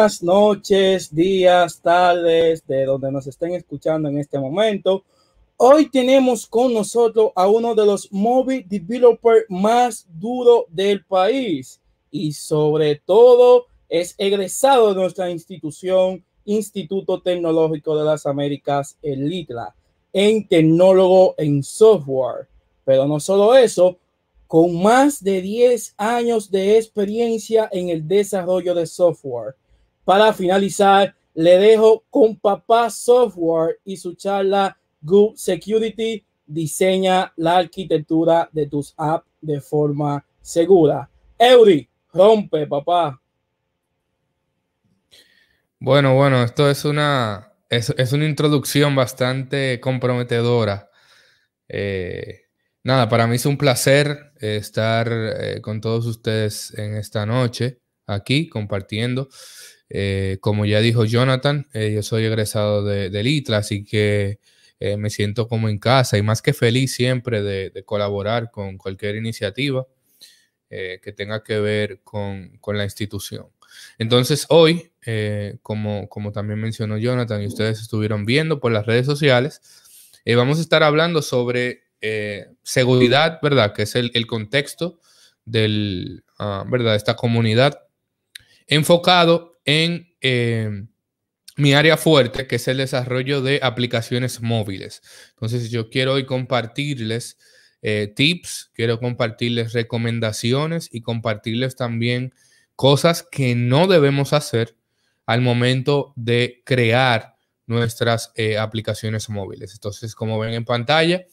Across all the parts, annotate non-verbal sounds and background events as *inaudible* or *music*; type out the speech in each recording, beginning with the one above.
buenas noches, días, tardes, de donde nos estén escuchando en este momento. Hoy tenemos con nosotros a uno de los móvil developers más duro del país y sobre todo es egresado de nuestra institución, Instituto Tecnológico de las Américas, el ITLA, en tecnólogo en software. Pero no solo eso, con más de 10 años de experiencia en el desarrollo de software. Para finalizar, le dejo con Papá Software y su charla Good Security diseña la arquitectura de tus apps de forma segura. Eury, rompe, papá. Bueno, bueno, esto es una, es, una introducción bastante comprometedora. Eh, nada, para mí es un placer eh, estar eh, con todos ustedes en esta noche aquí compartiendo. Eh, como ya dijo Jonathan, eh, yo soy egresado de, del ITLA, así que eh, me siento como en casa y más que feliz siempre de, colaborar con cualquier iniciativa que tenga que ver con, con la institución. Entonces hoy, como, como también mencionó Jonathan y ustedes estuvieron viendo por las redes sociales, vamos a estar hablando sobre seguridad, ¿verdad? Que es el, contexto del, ah, ¿verdad? Esta comunidad enfocado en eh, mi área fuerte, que es el desarrollo de aplicaciones móviles. Entonces, yo quiero hoy compartirles eh, tips, quiero compartirles recomendaciones y compartirles también cosas que no debemos hacer al momento de crear nuestras eh, aplicaciones móviles. Entonces, como ven en pantalla,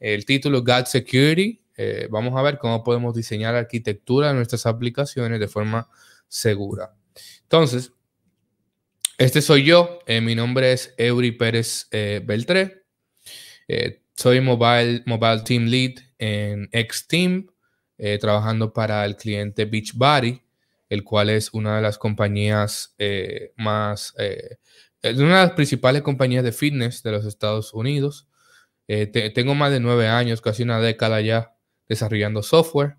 el título God Security, vamos a ver cómo podemos diseñar arquitectura de nuestras aplicaciones de forma segura. Entonces, este soy yo. Eh, mi nombre es Eury Pérez eh, Beltré. Eh, soy mobile, mobile Team Lead en Xteam, team trabajando para el cliente Beachbody, el cual es una de las compañías más, una de las principales compañías de fitness de los Estados Unidos. tengo más de nueve años, casi una década ya, desarrollando software.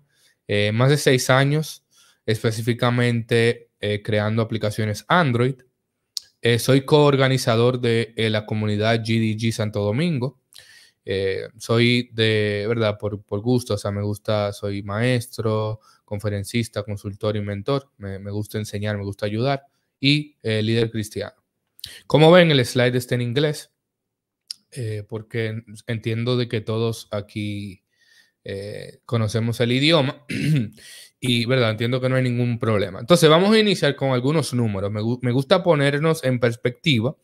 más de seis años específicamente eh, creando aplicaciones Android. Eh, soy coorganizador de eh, la comunidad GDG Santo Domingo. soy de, ¿verdad? Por, por, gusto, o sea, me gusta, soy maestro, conferencista, consultor y mentor. Me, gusta enseñar, me gusta ayudar. Y líder cristiano. Como ven, el slide está en inglés, porque entiendo de que todos aquí conocemos el idioma *clears throat* Y, ¿verdad? Entiendo que no hay ningún problema. Entonces, vamos a iniciar con algunos números. Me, gusta ponernos en perspectiva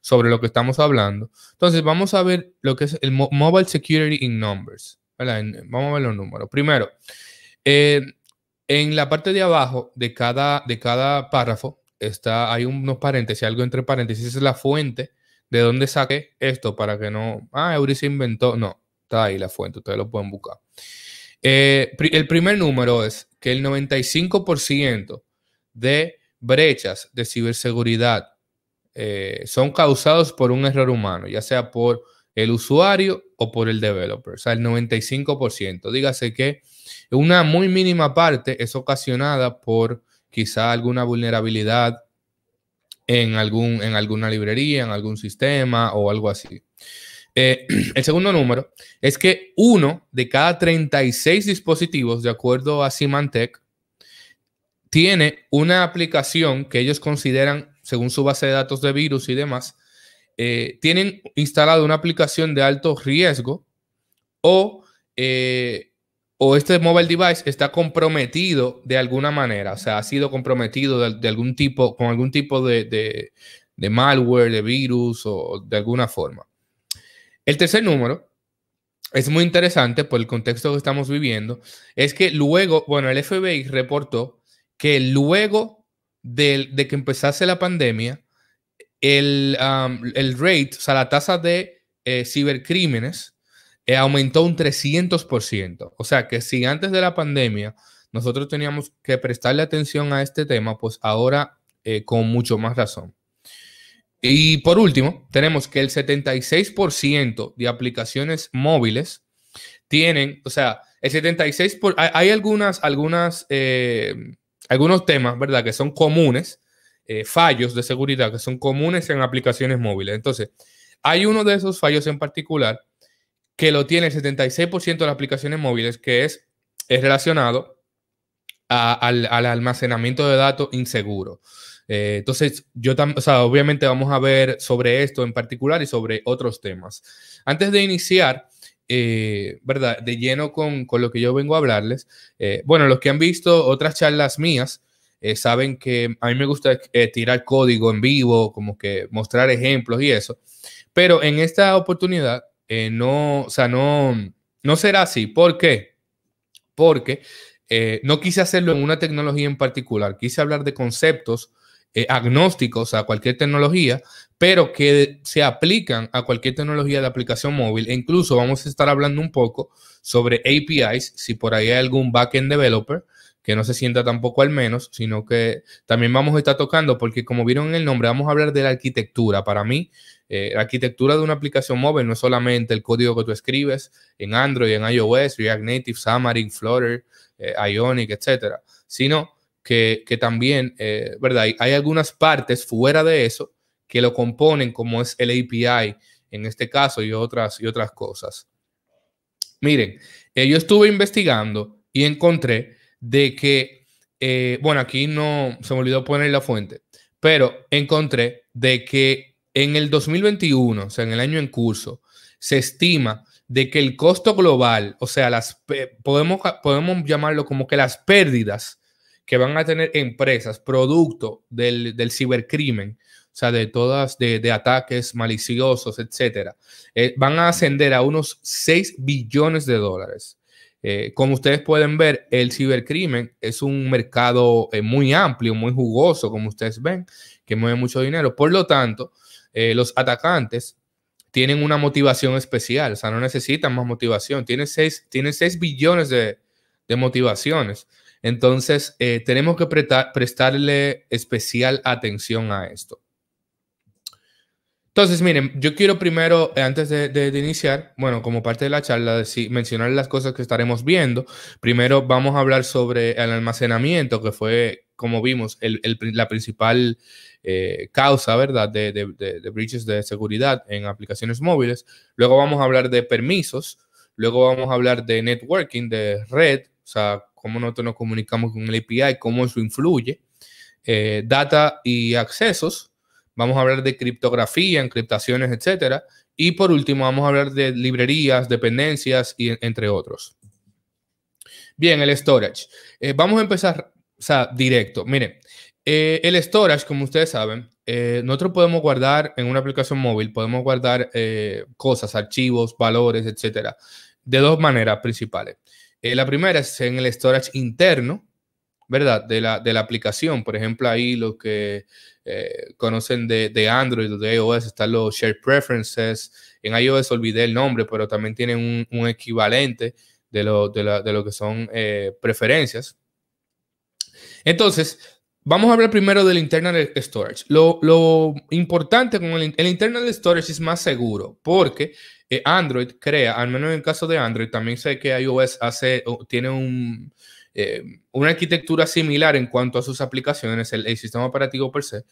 sobre lo que estamos hablando. Entonces, vamos a ver lo que es el Mobile Security in Numbers. vamos a ver los números. Primero, eh, en la parte de abajo de cada, de cada párrafo está, hay unos paréntesis, algo entre paréntesis, es la fuente de donde saqué esto para que no, ah, Eury se inventó. No, está ahí la fuente, ustedes lo pueden buscar. Eh, el primer número es que el 95% de brechas de ciberseguridad eh, son causados por un error humano, ya sea por el usuario o por el developer, o sea, el 95%. Dígase que una muy mínima parte es ocasionada por quizá alguna vulnerabilidad en, algún, en alguna librería, en algún sistema o algo así. Eh, *clears throat* el segundo número es que uno de cada 36 dispositivos, de acuerdo a Symantec, tiene una aplicación que ellos consideran, según su base de datos de virus y demás, eh, tienen instalada una aplicación de alto riesgo o, eh, o este mobile device está comprometido de alguna manera, o sea, ha sido comprometido de, algún tipo, con algún tipo de malware, de virus o de alguna forma. El tercer número es muy interesante por el contexto que estamos viviendo, es que luego, bueno, el FBI reportó que luego de, que empezase la pandemia, el, rate, o sea, la tasa de eh, cibercrímenes eh, aumentó un 300%. O sea, que si antes de la pandemia nosotros teníamos que prestarle atención a este tema, pues ahora eh, con mucho más razón. Y por último, tenemos que el 76% de aplicaciones móviles tienen, o sea, el 76%, hay, algunas, algunas, eh, algunos temas, ¿verdad? Que son comunes, eh, fallos de seguridad que son comunes en aplicaciones móviles. Entonces, hay uno de esos fallos en particular que lo tiene el 76% de las aplicaciones móviles, que es, es relacionado al, al almacenamiento de datos inseguro. Eh, entonces, yo también, o sea, obviamente vamos a ver sobre esto en particular y sobre otros temas. Antes de iniciar, eh, ¿verdad? De lleno con, con, lo que yo vengo a hablarles. Eh, bueno, los que han visto otras charlas mías saben que a mí me gusta tirar código en vivo, como que mostrar ejemplos y eso. Pero en esta oportunidad, no, o sea, no, no será así. ¿Por qué? Porque no quise hacerlo en una tecnología en particular, quise hablar de conceptos eh, agnósticos a cualquier tecnología, pero que se aplican a cualquier tecnología de aplicación móvil. E incluso vamos a estar hablando un poco sobre APIs, si por ahí hay algún backend developer que no se sienta tampoco al menos, sino que también vamos a estar tocando, porque como vieron en el nombre, vamos a hablar de la arquitectura. Para mí, eh, la arquitectura de una aplicación móvil no es solamente el código que tú escribes en Android, en iOS, React Native, Xamarin, Flutter, eh, Ionic, etcétera, sino que, también, eh, ¿verdad? Hay, algunas partes fuera de eso que lo componen, como es el API en este caso y otras, y otras cosas. Miren, eh, yo estuve investigando y encontré de que, eh, bueno, aquí no se me olvidó poner la fuente, pero encontré de que en el 2021, o sea, en el año en curso, se estima de que el costo global, o sea, las podemos, podemos llamarlo como que las pérdidas que van a tener empresas producto del, del cibercrimen, o sea, de todas, de, de ataques maliciosos, etcétera, eh, van a ascender a unos 6 billones de dólares. Eh, como ustedes pueden ver, el cibercrimen es un mercado eh, muy amplio, muy jugoso, como ustedes ven, que mueve mucho dinero. Por lo tanto, los atacantes tienen una motivación especial, o sea, no necesitan más motivación. Tienen 6 tiene seis billones de, de motivaciones. Entonces, eh, tenemos que prestarle especial atención a esto. Entonces, miren, yo quiero primero, eh, antes de, iniciar, bueno, como parte de la charla, decir, mencionar las cosas que estaremos viendo. Primero vamos a hablar sobre el almacenamiento, que fue, como vimos, la principal eh, causa, ¿verdad?, de, de, breaches de seguridad en aplicaciones móviles. Luego vamos a hablar de permisos. Luego vamos a hablar de networking, de red, o sea, cómo nosotros nos comunicamos con el API, cómo eso influye, eh, data y accesos. Vamos a hablar de criptografía, encriptaciones, etcétera. Y por último, vamos a hablar de librerías, dependencias, y, entre otros. Bien, el storage. Eh, vamos a empezar o sea, directo. Miren, eh, el storage, como ustedes saben, nosotros podemos guardar en una aplicación móvil, podemos guardar cosas, archivos, valores, etcétera, de dos maneras principales. Eh, la primera es en el storage interno, ¿verdad? De la, de la aplicación. Por ejemplo, ahí lo que eh, conocen de, Android o de iOS están los Shared Preferences. En iOS olvidé el nombre, pero también tienen un, equivalente de lo, de, lo, que son eh, preferencias. Entonces, vamos a hablar primero del internal storage. Lo, importante con el, el, internal storage es más seguro porque eh, Android crea, al menos en el caso de Android, también sé que iOS hace, tiene eh, una arquitectura similar en cuanto a sus aplicaciones, el, sistema operativo per se.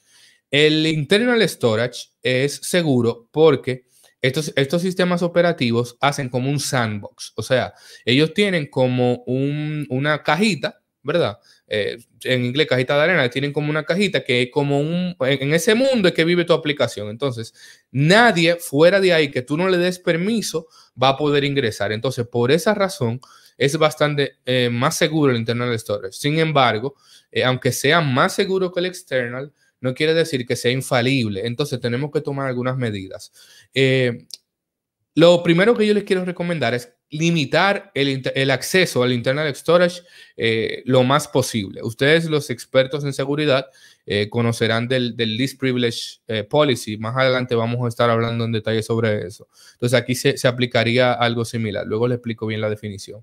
El internal storage es seguro porque estos, estos sistemas operativos hacen como un sandbox, o sea, ellos tienen como una cajita, ¿verdad? Eh, en inglés cajita de arena, tienen como una cajita que es como un, en, ese mundo es que vive tu aplicación. Entonces, nadie fuera de ahí que tú no le des permiso va a poder ingresar. Entonces, por esa razón, es bastante eh, más seguro el internal storage. Sin embargo, eh, aunque sea más seguro que el external, no quiere decir que sea infalible. Entonces, tenemos que tomar algunas medidas. lo primero que yo les quiero recomendar es limitar el, acceso al internal storage eh, lo más posible. Ustedes, los expertos en seguridad, eh, conocerán del, least privilege eh, policy. Más adelante vamos a estar hablando en detalle sobre eso. Entonces aquí se, se aplicaría algo similar. Luego le explico bien la definición.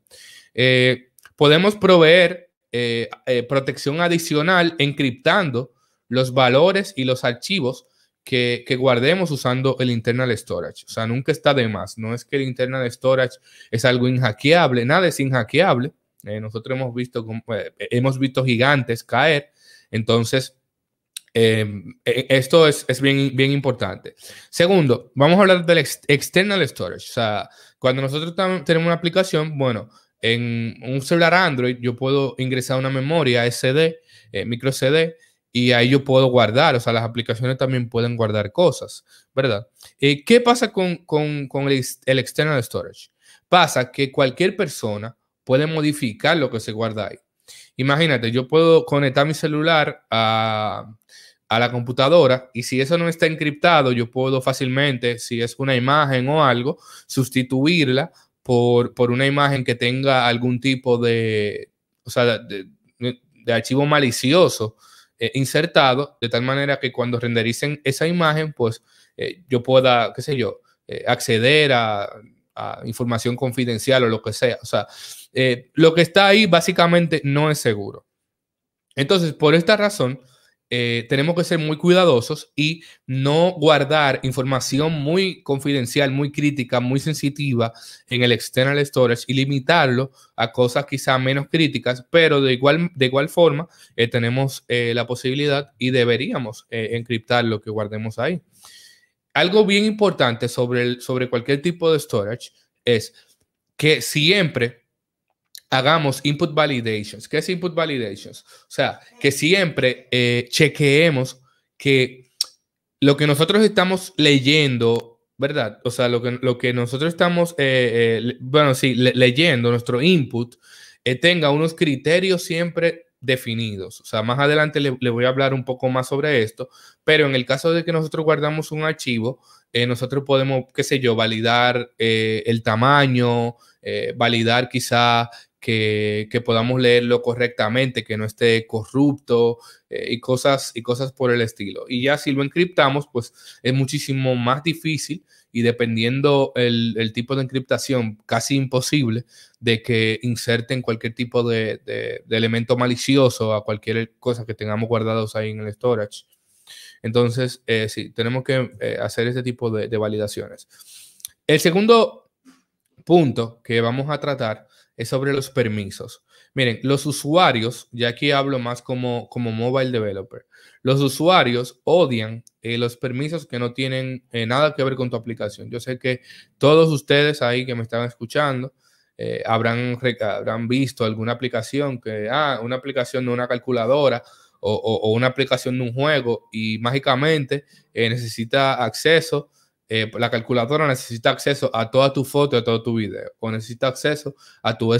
podemos proveer protección adicional encriptando los valores y los archivos que, guardemos usando el internal storage. O sea, nunca está de más. No es que el internal storage es algo inhackeable, nada es inhackeable. Eh, nosotros hemos visto, eh, hemos visto gigantes caer. Entonces, em, e, e, esto es, es, bien, bien importante. Segundo, vamos a hablar del external storage. O sea, cuando nosotros tenemos una aplicación, bueno, en un celular Android yo puedo ingresar una memoria SD, eh, micro CD, y ahí yo puedo guardar, o sea, las aplicaciones también pueden guardar cosas, ¿verdad? Eh, ¿Qué pasa con, el, external storage? Pasa que cualquier persona puede modificar lo que se guarda ahí. Imagínate, yo puedo conectar mi celular a, la computadora y si eso no está encriptado, yo puedo fácilmente, si es una imagen o algo, sustituirla por, una imagen que tenga algún tipo de, o sea, de archivo malicioso eh, insertado de tal manera que cuando rendericen esa imagen, pues eh, yo pueda, qué sé yo, eh, acceder a, a, información confidencial o lo que sea. O sea, lo que está ahí básicamente no es seguro. Entonces, por esta razón, eh, tenemos que ser muy cuidadosos y no guardar información muy confidencial, muy crítica, muy sensitiva en el external storage y limitarlo a cosas quizá menos críticas, pero de igual, de igual forma eh, tenemos eh, la posibilidad y deberíamos encriptar lo que guardemos ahí. Algo bien importante sobre, sobre cualquier tipo de storage es que siempre hagamos input validations. ¿Qué es input validations? O sea, que siempre eh, chequeemos que lo que nosotros estamos leyendo, ¿verdad? O sea, lo que, lo que nosotros estamos, eh, eh, bueno, sí, leyendo, nuestro input, tenga unos criterios siempre definidos. O sea, más adelante le, voy a hablar un poco más sobre esto, pero en el caso de que nosotros guardamos un archivo, nosotros podemos, qué sé yo, validar el tamaño, validar quizá que, podamos leerlo correctamente, que no esté corrupto eh, y, cosas, y cosas por el estilo. Y ya si lo encriptamos, pues es muchísimo más difícil y dependiendo el, tipo de encriptación, casi imposible de que inserten cualquier tipo de, elemento malicioso a cualquier cosa que tengamos guardados ahí en el storage. Entonces, eh, sí, tenemos que eh, hacer este tipo de, de, validaciones. El segundo punto que vamos a tratar es sobre los permisos. Miren, los usuarios, ya aquí hablo más como, como mobile developer, los usuarios odian eh, los permisos que no tienen eh, nada que ver con tu aplicación. Yo sé que todos ustedes ahí que me están escuchando eh, habrán, habrán visto alguna aplicación que, ah, una aplicación de una calculadora o, o una aplicación de un juego y mágicamente necesita acceso eh, la calculadora necesita acceso a toda tu foto a todo tu video, o necesita acceso a tu, a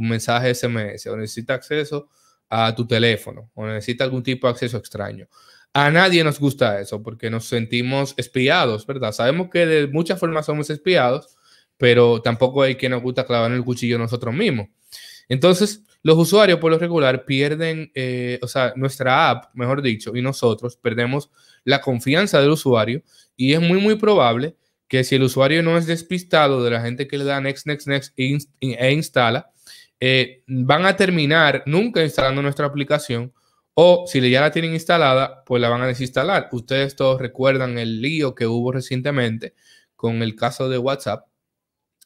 mensaje SMS, o necesita acceso a tu teléfono, o necesita algún tipo de acceso extraño. A nadie nos gusta eso porque nos sentimos espiados, ¿verdad? Sabemos que de muchas formas somos espiados, pero tampoco hay quien nos gusta clavar el cuchillo nosotros mismos. Entonces, los usuarios por lo regular pierden, eh, o sea, nuestra app, mejor dicho, y nosotros perdemos la confianza del usuario y es muy, muy probable que si el usuario no es despistado de la gente que le da next, next, next e, e instala, eh, van a terminar nunca instalando nuestra aplicación o si ya la tienen instalada, pues la van a desinstalar. Ustedes todos recuerdan el lío que hubo recientemente con el caso de WhatsApp,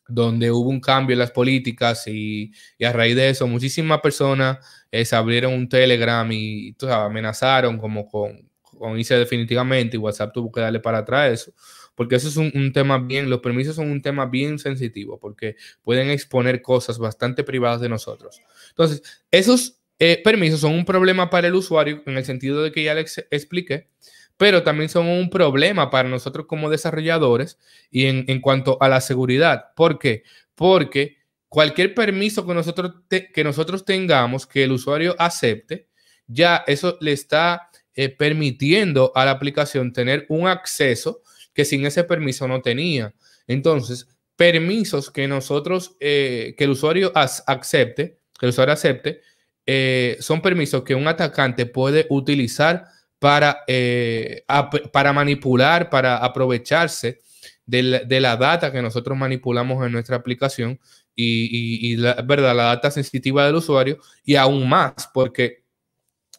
donde hubo un cambio en las políticas y, a raíz de eso muchísimas personas eh, se abrieron un Telegram y amenazaron como con, con definitivamente y WhatsApp tuvo que darle para atrás eso. Porque eso es un, tema bien, los permisos son un tema bien sensitivo porque pueden exponer cosas bastante privadas de nosotros. Entonces, esos eh, permisos son un problema para el usuario en el sentido de que ya les expliqué, pero también son un problema para nosotros como desarrolladores y en, cuanto a la seguridad. ¿Por qué? Porque cualquier permiso que nosotros, que nosotros tengamos que el usuario acepte, ya eso le está eh, permitiendo a la aplicación tener un acceso que sin ese permiso no tenía. Entonces, permisos que nosotros, eh, que el usuario acepte, que el usuario acepte, eh, son permisos que un atacante puede utilizar para, eh, para manipular, para aprovecharse de la, data que nosotros manipulamos en nuestra aplicación y, la, ¿verdad? la data sensitiva del usuario y aún más porque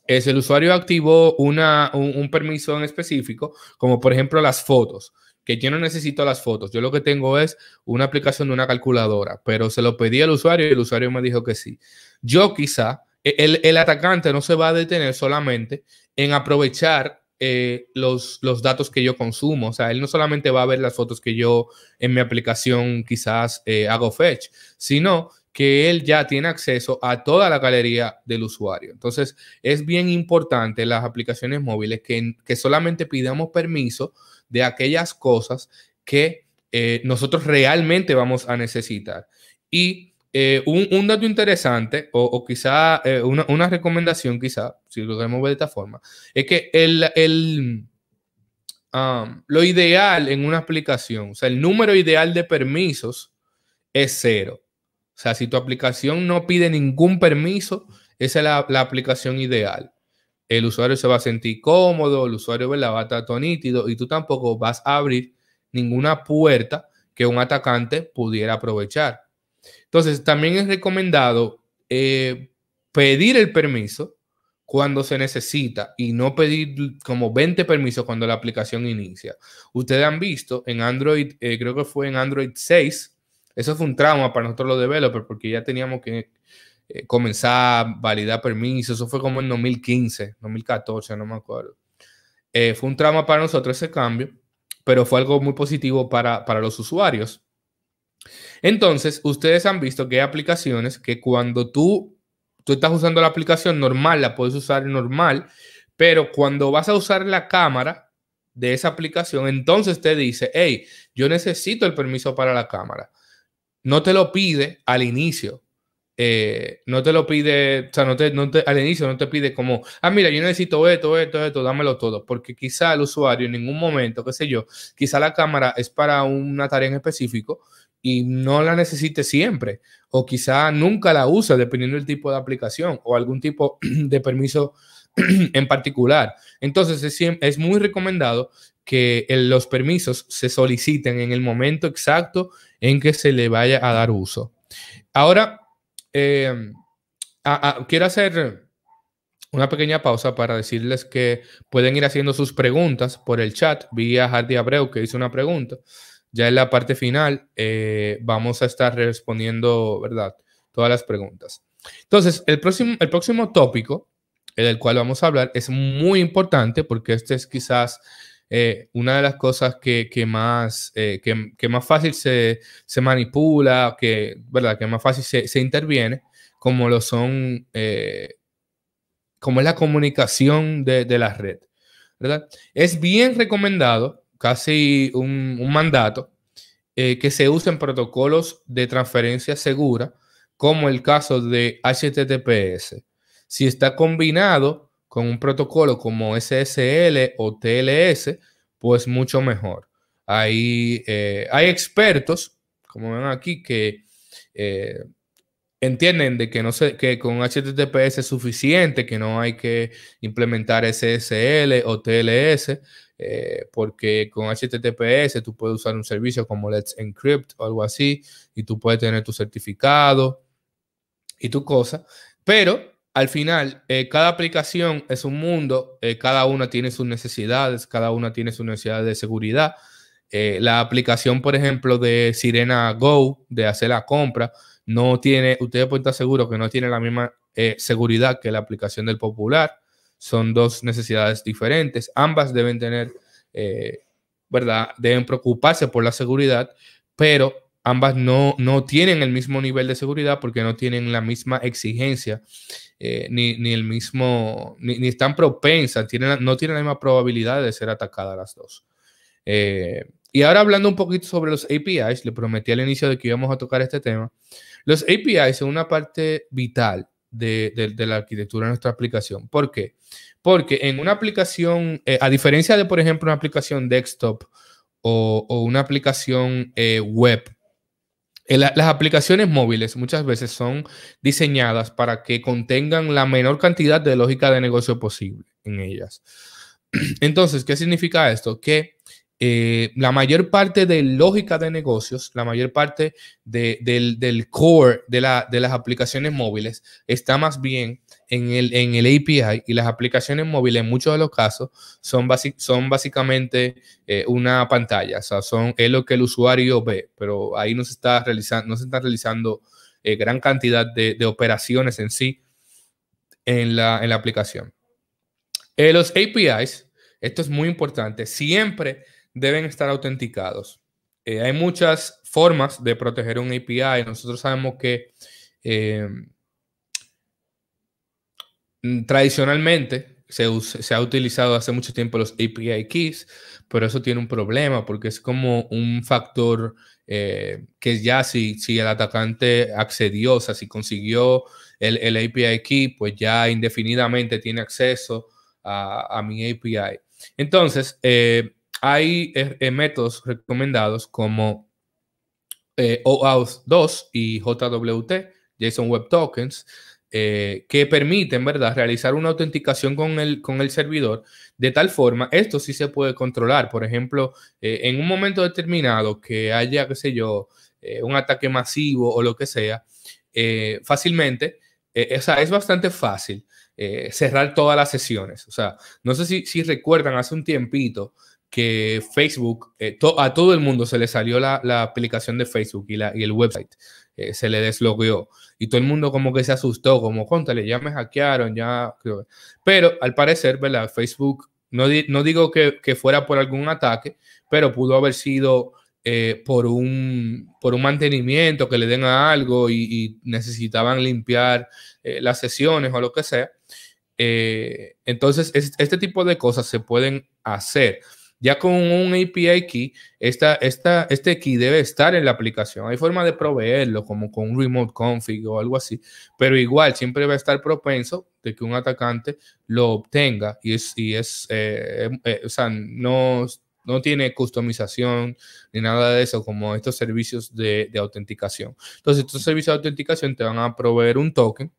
es el usuario activó una, un, permiso en específico, como por ejemplo las fotos, que yo no necesito las fotos, yo lo que tengo es una aplicación de una calculadora, pero se lo pedí al usuario y el usuario me dijo que sí. Yo quizá, e, el, el atacante no se va a detener solamente en aprovechar eh, los, datos que yo consumo. O sea, él no solamente va a ver las fotos que yo en mi aplicación quizás eh, hago fetch, sino que él ya tiene acceso a toda la galería del usuario. Entonces, es bien importante las aplicaciones móviles que, que solamente pidamos permiso de aquellas cosas que eh, nosotros realmente vamos a necesitar. Y eh, un, dato interesante, o, quizá eh, una, recomendación, quizá, si lo queremos ver de esta forma, es que el, el um, lo ideal en una aplicación, o sea, el número ideal de permisos es cero. O sea, si tu aplicación no pide ningún permiso, esa es la, aplicación ideal. El usuario se va a sentir cómodo, el usuario ve va a estar nítido y tú tampoco vas a abrir ninguna puerta que un atacante pudiera aprovechar. Entonces, también es recomendado eh, pedir el permiso cuando se necesita y no pedir como 20 permisos cuando la aplicación inicia. Ustedes han visto en Android, eh, creo que fue en Android 6, eso fue un trauma para nosotros los developers porque ya teníamos que eh, comenzar a validar permisos, eso fue como en 2015, 2014, no me acuerdo. fue un trauma para nosotros ese cambio, pero fue algo muy positivo para los usuarios entonces, ustedes han visto que hay aplicaciones que cuando tú, tú estás usando la aplicación normal, la puedes usar normal, pero cuando vas a usar la cámara de esa aplicación, entonces te dice, hey, yo necesito el permiso para la cámara. No te lo pide al inicio. Eh, no te lo pide, o sea, no te, no te, al inicio no te pide como, ah, mira, yo necesito esto, esto, esto, dámelo todo, porque quizá el usuario en ningún momento, qué sé yo, quizá la cámara es para una tarea en específico y no la necesite siempre o quizá nunca la usa dependiendo del tipo de aplicación o algún tipo *clears throat* de permiso *clears throat* en particular. Entonces es, muy recomendado que los permisos se soliciten en el momento exacto en que se le vaya a dar uso. Ahora, em, quiero hacer una pequeña pausa para decirles que pueden ir haciendo sus preguntas por el chat. vía a Hardy Abreu que hizo una pregunta. Ya en la parte final eh, vamos a estar respondiendo, ¿verdad? Todas las preguntas. Entonces, el próximo, el próximo tópico del cual vamos a hablar es muy importante porque este es quizás eh, una de las cosas que, más, eh, más fácil se, manipula, que, ¿verdad? que más fácil se, interviene, como lo son, como es la comunicación de, de, la red. ¿verdad? Es bien recomendado casi un, mandato eh, que se usen protocolos de transferencia segura, como el caso de HTTPS. Si está combinado con un protocolo como SSL o TLS, pues mucho mejor. Hay, eh, hay expertos, como ven aquí, que eh, entienden de que, no que con HTTPS es suficiente, que no hay que implementar SSL o TLS, eh, porque con HTTPS tú puedes usar un servicio como Let's Encrypt o algo así, y tú puedes tener tu certificado y tu cosa, pero al final eh, cada aplicación es un mundo, eh, cada una tiene sus necesidades, cada una tiene sus necesidad de seguridad. la aplicación, por ejemplo, de Sirena Go, de hacer la compra, no tiene, ustedes pueden estar seguros que no tiene la misma seguridad que la aplicación del Popular son dos necesidades diferentes. Ambas deben tener, eh, ¿verdad? Deben preocuparse por la seguridad, pero ambas no, no tienen el mismo nivel de seguridad porque no tienen la misma exigencia, eh, ni, el mismo, ni, ni están propensas, tienen, no tienen la misma probabilidad de ser atacadas las dos. Eh, y ahora hablando un poquito sobre los APIs, le prometí al inicio de que íbamos a tocar este tema. Los APIs son una parte vital de, la arquitectura de nuestra aplicación. ¿Por qué? Porque en una aplicación, eh, a diferencia de, por ejemplo, una aplicación desktop o, una aplicación eh, web, eh, las aplicaciones móviles muchas veces son diseñadas para que contengan la menor cantidad de lógica de negocio posible en ellas. *clears throat* Entonces, ¿qué significa esto? Que eh, la mayor parte de lógica de negocios, la mayor parte del, core de, las aplicaciones móviles está más bien en el, en el, API y las aplicaciones móviles en muchos de los casos son, básicamente eh, una pantalla, o sea, son, es lo que el usuario ve, pero ahí no se está realizando, no se está realizando eh, gran cantidad de, operaciones en sí en la, en la aplicación. los APIs, esto es muy importante, siempre deben estar autenticados. Eh, hay muchas formas de proteger un API. Nosotros sabemos que eh, tradicionalmente se, ha utilizado hace mucho tiempo los API keys, pero eso tiene un problema porque es como un factor eh, que ya si, si el atacante accedió, o sea, si consiguió el, API key, pues ya indefinidamente tiene acceso a, mi API. Entonces, hay eh, eh, métodos recomendados como OAuth eh, 2 y JWT, JSON Web Tokens, que permiten, ¿verdad?, realizar una autenticación con el, con el servidor. De tal forma, esto sí se puede controlar. Por ejemplo, en un momento determinado que haya, qué sé yo, un ataque masivo o lo que sea, fácilmente, o es bastante fácil cerrar todas las sesiones. O sea, no sé si, si recuerdan hace un tiempito que Facebook, eh, a todo el mundo se le salió la, aplicación de Facebook y, la, y el website, eh, se le deslogueó y todo el mundo como que se asustó, como, contale, ya me hackearon, ya... Pero al parecer, ¿verdad? Facebook, no, no digo que, fuera por algún ataque, pero pudo haber sido eh, por, un, por un mantenimiento que le den a algo y, necesitaban limpiar las sesiones o lo que sea. entonces, este tipo de cosas se pueden hacer. Ya con un API key, esta, esta, este key debe estar en la aplicación. Hay forma de proveerlo, como con un remote config o algo así, pero igual siempre va a estar propenso de que un atacante lo obtenga y es, es eh, em, eh, o sea, no, no tiene customización ni nada de eso, como estos servicios de, de autenticación. Entonces, estos servicios de autenticación te van a proveer un token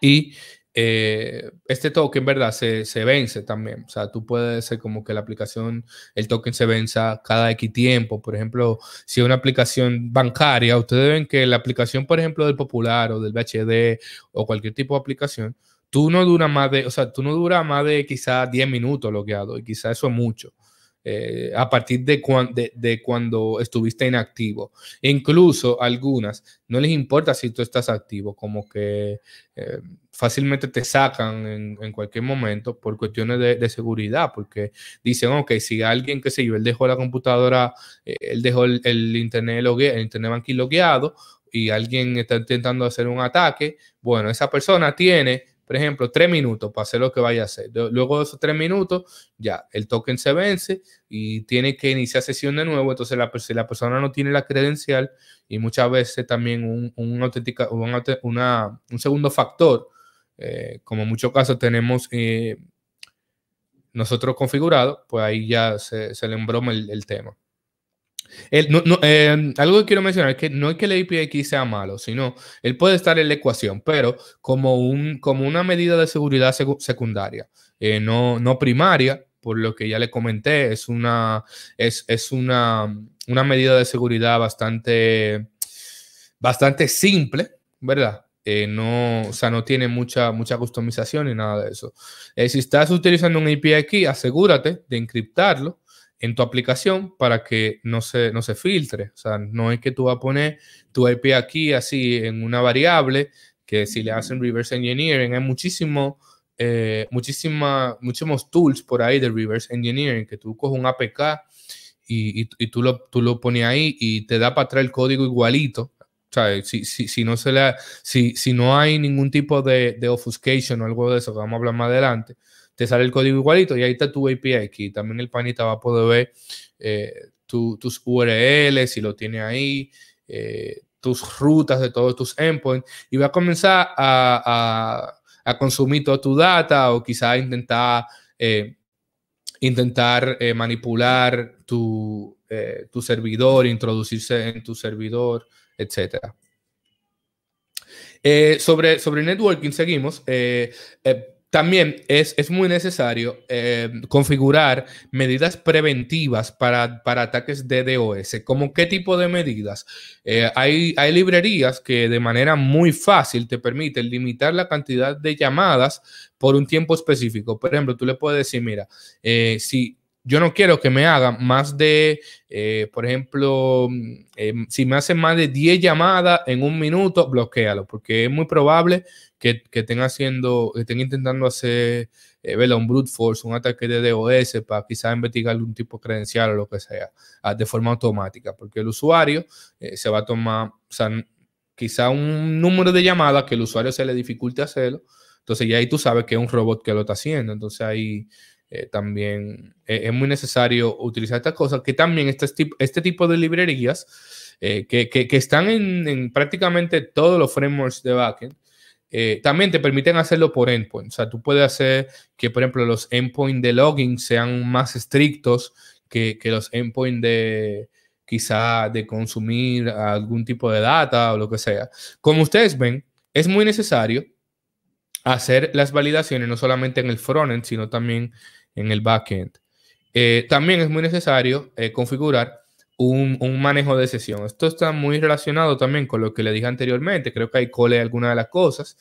y eh, este token, ¿verdad? Se, vence también. O sea, tú puedes ser como que la aplicación, el token se venza cada X tiempo. Por ejemplo, si es una aplicación bancaria, ustedes ven que la aplicación, por ejemplo, del Popular o del BHD o cualquier tipo de aplicación, tú no dura más de, o sea, tú no dura más de quizás 10 minutos bloqueado y quizás eso es mucho. Eh, a partir de, de, cuando estuviste inactivo. Incluso algunas, no les importa si tú estás activo, como que eh, fácilmente te sacan en, cualquier momento por cuestiones de, seguridad, porque dicen, ok, si alguien, que sé yo, él dejó la computadora, eh, él dejó el, internet, el internet logueado, y alguien está intentando hacer un ataque, bueno, esa persona tiene por ejemplo, tres minutos para hacer lo que vaya a hacer. Luego de esos tres minutos, ya el token se vence y tiene que iniciar sesión de nuevo. Entonces, la, si la persona no tiene la credencial y muchas veces también un, segundo factor, eh, como en muchos casos tenemos eh, nosotros configurado, pues ahí ya se, se le embroma el tema no, em, algo que quiero mencionar es que no es que el API sea malo, sino él puede estar en la ecuación, pero como, un, como una medida de seguridad secundaria, eh, no, primaria, por lo que ya le comenté, es una, es, una, medida de seguridad bastante, bastante simple, ¿verdad? Eh, no, o sea, no tiene mucha, mucha customización ni nada de eso. Eh, si estás utilizando un API aquí, asegúrate de encriptarlo en tu aplicación para que no se, no se filtre. O sea, no es que tú vas a poner tu IP aquí así en una variable, que si le hacen reverse engineering, hay muchísimo, eh, muchísimos tools por ahí de reverse engineering, que tú coges un APK y, tú, lo, tú lo pones ahí y te da para atrás el código igualito. O sea, si, no, se le, si, si no hay ningún tipo de, de, obfuscation o algo de eso, que vamos a hablar más adelante, te sale el código igualito y ahí está tu API También el panita va a poder ver eh, tus URLs si lo tiene ahí, eh, tus rutas de todos tus endpoints y va a comenzar a, consumir toda tu data o quizá intentar, eh, intentar manipular tu, servidor, introducirse en tu servidor, etcétera. sobre, sobre networking, seguimos. También es, es muy necesario eh, configurar medidas preventivas para, para, ataques de DOS. ¿Cómo qué tipo de medidas? Eh, hay, hay librerías que de manera muy fácil te permiten limitar la cantidad de llamadas por un tiempo específico. Por ejemplo, tú le puedes decir, mira, eh, si yo no quiero que me hagan más de, eh, por ejemplo, mm, eh, si me hacen más de 10 llamadas en un minuto, bloquealo, porque es muy probable que, estén haciendo, que estén intentando hacer, eh, un brute force, un ataque de DOS para quizás investigar algún tipo de credencial o lo que sea, ah, de forma automática, porque el usuario se va a tomar, o sea, quizá un número de llamadas que el usuario se le dificulte hacerlo, entonces ya ahí tú sabes que es un robot que lo está haciendo, entonces ahí eh, también eh, es muy necesario utilizar estas cosas, que también este, este tipo de librerías eh, que, están en, prácticamente todos los frameworks de backend, también te permiten hacerlo por endpoint. O sea, tú puedes hacer que, por ejemplo, los endpoint de login sean más estrictos que, que los endpoint de quizá de consumir algún tipo de data o lo que sea. Como ustedes ven, es muy necesario hacer las validaciones no solamente en el frontend, sino también en el backend. Eh, también es muy necesario eh, configurar un, manejo de sesión. Esto está muy relacionado también con lo que le dije anteriormente. Creo que hay cole alguna de las cosas.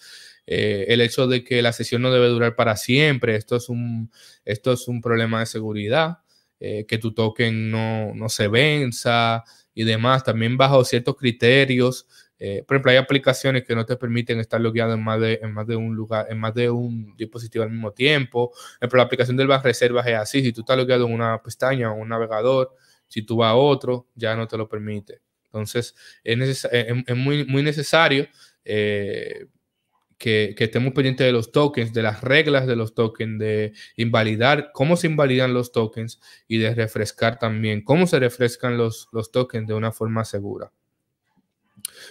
Eh, el hecho de que la sesión no debe durar para siempre. Esto es un, esto es un problema de seguridad. que tu token no, no se venza y demás. También bajo ciertos criterios eh, por ejemplo, hay aplicaciones que no te permiten estar logueado en más de, un lugar, en más de un dispositivo al mismo tiempo. Por ejemplo, la aplicación del reservas es así. Si tú estás logueado en una pestaña o un navegador, si tú vas a otro, ya no te lo permite. Entonces, es, muy, necesario eh, que, estemos pendientes de los tokens, de las reglas de los tokens, de invalidar cómo se invalidan los tokens y de refrescar también cómo se refrescan los tokens de una forma segura.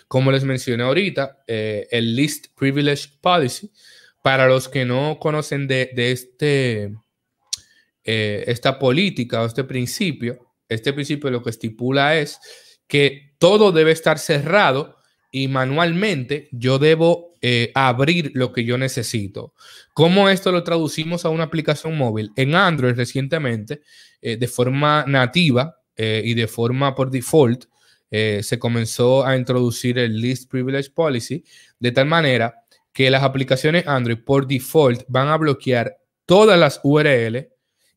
Como les mencioné ahorita, eh, el List Privilege Policy, para los que no conocen de, este, eh, esta política o este principio, este principio lo que estipula es que todo debe estar cerrado y manualmente yo debo eh, abrir lo que yo necesito. ¿Cómo esto lo traducimos a una aplicación móvil? En Android recientemente, de forma nativa y de forma por default, eh, se comenzó a introducir el List Privilege Policy, de tal manera que las aplicaciones Android por default van a bloquear todas las URL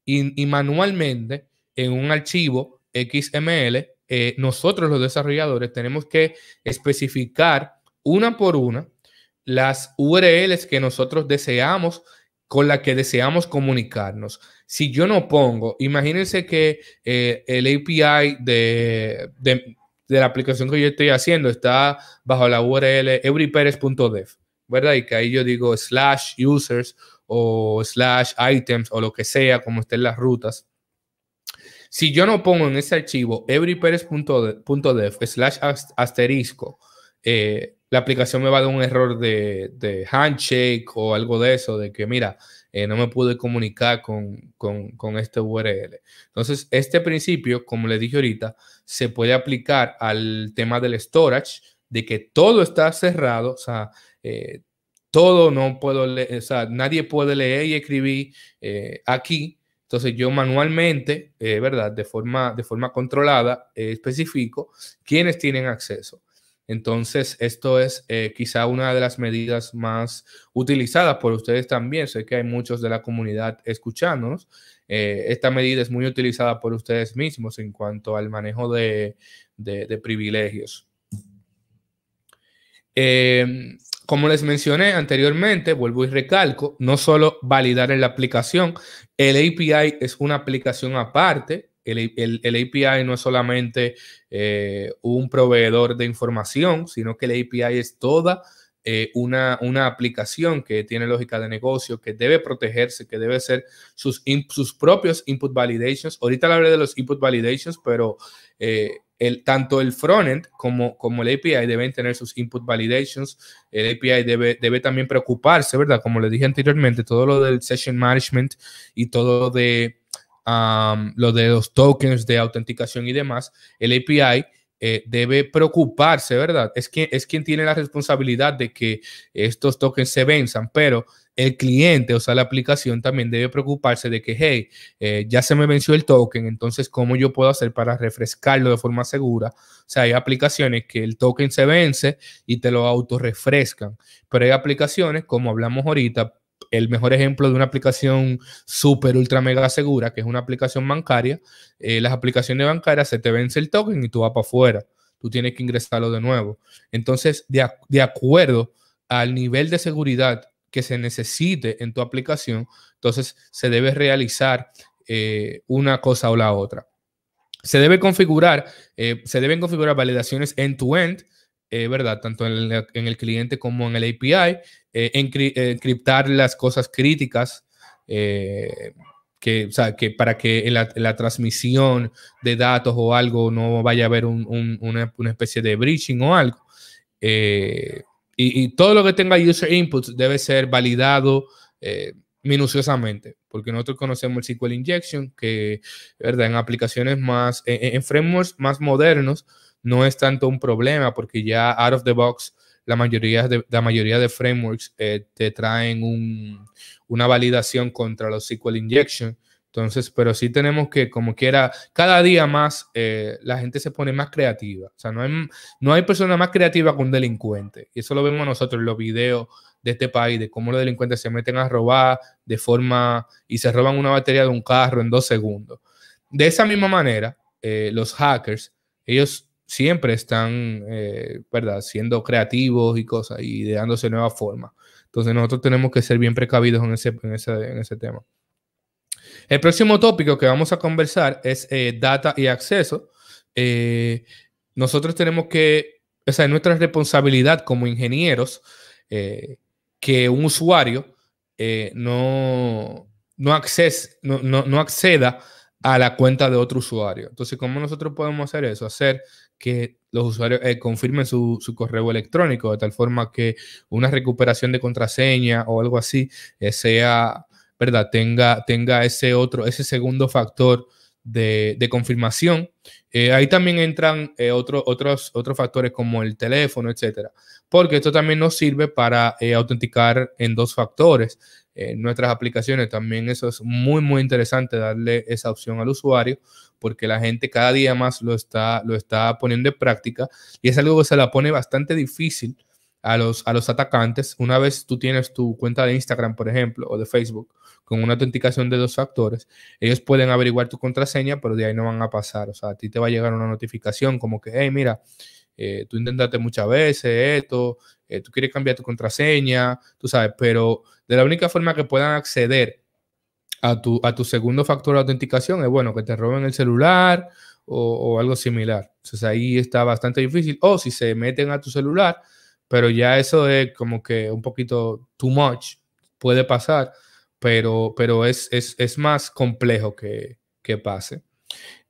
y, manualmente en un archivo XML, eh, nosotros los desarrolladores tenemos que especificar una por una las URLs que nosotros deseamos con la que deseamos comunicarnos. Si yo no pongo, imagínense que eh, el API de, de la aplicación que yo estoy haciendo está bajo la URL everyperes.dev, ¿verdad? Y que ahí yo digo slash users o slash items o lo que sea, como estén las rutas. Si yo no pongo en ese archivo everyperez.dev slash asterisco, eh, la aplicación me va a dar un error de handshake o algo de eso, de que mira, eh, no me pude comunicar con, con, este URL. Entonces, este principio, como le dije ahorita, se puede aplicar al tema del storage, de que todo está cerrado, o sea, eh, todo no puedo leer, o sea, nadie puede leer y escribir eh, aquí. Entonces yo manualmente, ¿verdad? De forma, de forma controlada, especifico quiénes tienen acceso. Entonces, esto es eh, quizá una de las medidas más utilizadas por ustedes también. Sé que hay muchos de la comunidad escuchándonos. Eh, esta medida es muy utilizada por ustedes mismos en cuanto al manejo de, privilegios. Eh, como les mencioné anteriormente, vuelvo y recalco, no solo validar en la aplicación, el API es una aplicación aparte el, API no es solamente eh, un proveedor de información, sino que el API es toda eh, una, aplicación que tiene lógica de negocio, que debe protegerse, que debe ser sus, sus propios input validations. Ahorita le hablé de los input validations, pero eh, el, tanto el frontend como, como el API deben tener sus input validations. El API debe, debe también preocuparse, ¿verdad? Como le dije anteriormente, todo lo del session management y todo de lo de los tokens de autenticación y demás, el API eh, debe preocuparse, ¿verdad? Es, que, es quien tiene la responsabilidad de que estos tokens se venzan, pero el cliente, o sea, la aplicación también debe preocuparse de que, hey, eh, ya se me venció el token, entonces, ¿cómo yo puedo hacer para refrescarlo de forma segura? O sea, hay aplicaciones que el token se vence y te lo autorrefrescan, pero hay aplicaciones, como hablamos ahorita, el mejor ejemplo de una aplicación súper, ultra, mega segura, que es una aplicación bancaria, eh, las aplicaciones bancarias se te vence el token y tú vas para afuera. Tú tienes que ingresarlo de nuevo. Entonces, de, acuerdo al nivel de seguridad que se necesite en tu aplicación, entonces se debe realizar eh, una cosa o la otra. Se debe configurar, eh, se deben configurar validaciones end-to-end, end to end eh, ¿verdad? Tanto en el, cliente como en el API, eh, eh, encriptar las cosas críticas. que, sea, que para que la, la, transmisión de datos o algo no vaya a haber una, especie de breaching o algo. y, todo lo que tenga user input debe ser validado minuciosamente, porque nosotros conocemos el SQL Injection, que ¿verdad? en aplicaciones más, en, frameworks más modernos, no es tanto un problema, porque ya out of the box, la mayoría de, la mayoría de frameworks eh, te traen un, una validación contra los SQL Injection. Entonces, pero sí tenemos que, como quiera, cada día más eh, la gente se pone más creativa. O sea, no no hay persona más creativa que un delincuente. Y eso lo vemos nosotros en los videos de este país, de cómo los delincuentes se meten a robar de forma y se roban una batería de un carro en dos segundos. De esa misma manera, eh, los hackers, ellos siempre están, eh, ¿verdad?, siendo creativos y cosas y dándose nuevas formas. Entonces nosotros tenemos que ser bien precavidos en ese, en tema. El próximo tópico que vamos a conversar es eh, data y acceso. nosotros tenemos que, o sea, es nuestra responsabilidad como ingenieros que un usuario eh, no, no, no, acceda a la cuenta de otro usuario. Entonces, ¿cómo nosotros podemos hacer eso? Hacer que los usuarios eh, confirmen su, correo electrónico de tal forma que una recuperación de contraseña o algo así eh, sea, ¿verdad? Tenga, tenga ese otro, ese segundo factor de, confirmación. Eh, ahí también entran eh, otros, otros factores como el teléfono, etcétera, porque esto también nos sirve para eh, autenticar en dos factores En nuestras aplicaciones. También eso es muy, muy interesante darle esa opción al usuario, porque la gente cada día más lo está, lo está poniendo en práctica y es algo que se la pone bastante difícil a los, a los atacantes. Una vez tú tienes tu cuenta de Instagram, por ejemplo, o de Facebook, con una autenticación de dos factores, ellos pueden averiguar tu contraseña, pero de ahí no van a pasar. O sea, a ti te va a llegar una notificación como que, hey, mira, eh, tú intentaste muchas veces esto, eh, tú quieres cambiar tu contraseña, tú sabes, pero de la única forma que puedan acceder a tu, a tu segundo factor de autenticación es, bueno, que te roben el celular o, o algo similar. Entonces ahí está bastante difícil. O si se meten a tu celular, pero ya eso es como que un poquito too much, puede pasar, pero, pero es, más complejo que, pase.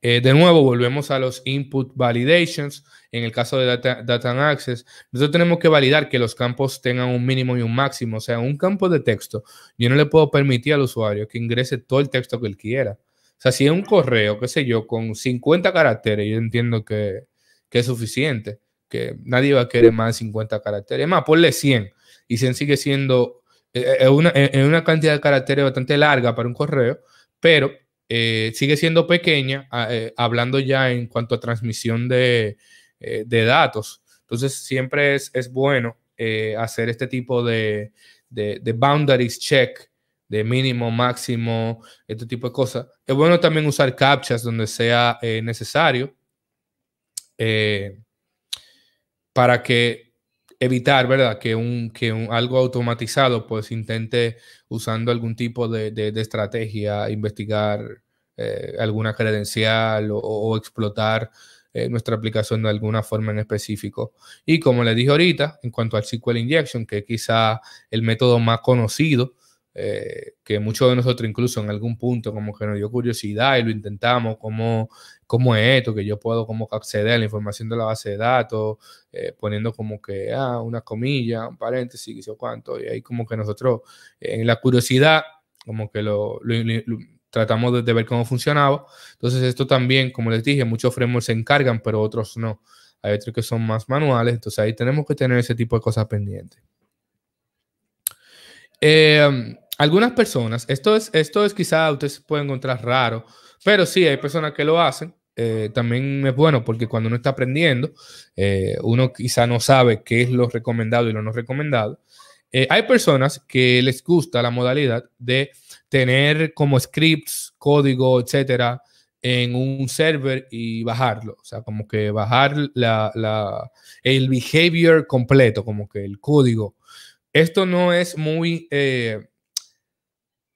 Eh, de nuevo, volvemos a los input validations. En el caso de data, Access, nosotros tenemos que validar que los campos tengan un mínimo y un máximo. O sea, un campo de texto, yo no le puedo permitir al usuario que ingrese todo el texto que él quiera. O sea, si es un correo, qué sé yo, con 50 caracteres, yo entiendo que, que es suficiente que nadie va a querer más de 50 caracteres. Más, ponle 100 y 100 sigue siendo eh, eh, eh, una, cantidad de caracteres bastante larga para un correo, pero sigue siendo pequeña, ah, hablando ya en cuanto a transmisión de, datos. Entonces, siempre es, es bueno hacer este tipo de, boundaries check de mínimo, máximo, este tipo de cosas. Es bueno también usar captchas donde sea necesario. Eh, para que evitar, ¿verdad? Que, un, que un, algo automatizado pues intente usando algún tipo de, estrategia, investigar eh, alguna credencial o, explotar eh, nuestra aplicación de alguna forma en específico. Y como le dije ahorita, en cuanto al SQL Injection, que quizá el método más conocido eh, que muchos de nosotros incluso en algún punto como que nos dio curiosidad y lo intentamos, cómo, cómo es esto, que yo puedo como acceder a la información de la base de datos, eh, poniendo como que, ah, una comilla, un paréntesis, cuánto, y ahí como que nosotros en la curiosidad como que lo, tratamos de, de, ver cómo funcionaba. Entonces esto también, como les dije, muchos frameworks se encargan, pero otros no. Hay otros que son más manuales, entonces ahí tenemos que tener ese tipo de cosas pendientes. Em, algunas personas, esto es, esto es quizá ustedes pueden encontrar raro, pero sí hay personas que lo hacen. Eh, también es bueno porque cuando uno está aprendiendo, eh, uno quizá no sabe qué es lo recomendado y lo no recomendado. Eh, hay personas que les gusta la modalidad de tener como scripts, código, etcétera, en un server y bajarlo. O sea, como que bajar la, el behavior completo, como que el código esto no es muy eh,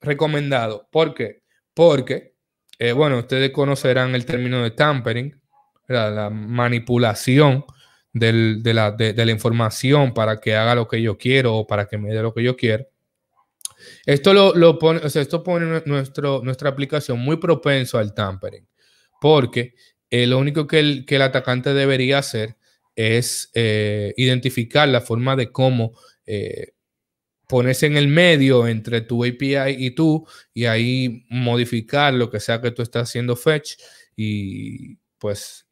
recomendado. ¿Por qué? Porque, eh, bueno, ustedes conocerán el término de tampering, la, manipulación de, la, información para que haga lo que yo quiero o para que me dé lo que yo quiero. Esto, lo, lo pone, esto pone nuestro, nuestra aplicación muy propenso al tampering, porque eh, lo único que el, atacante debería hacer es identificar la forma de cómo eh, ponerse en el medio entre tu API y tú y ahí modificar lo que sea que tú estás haciendo fetch y pues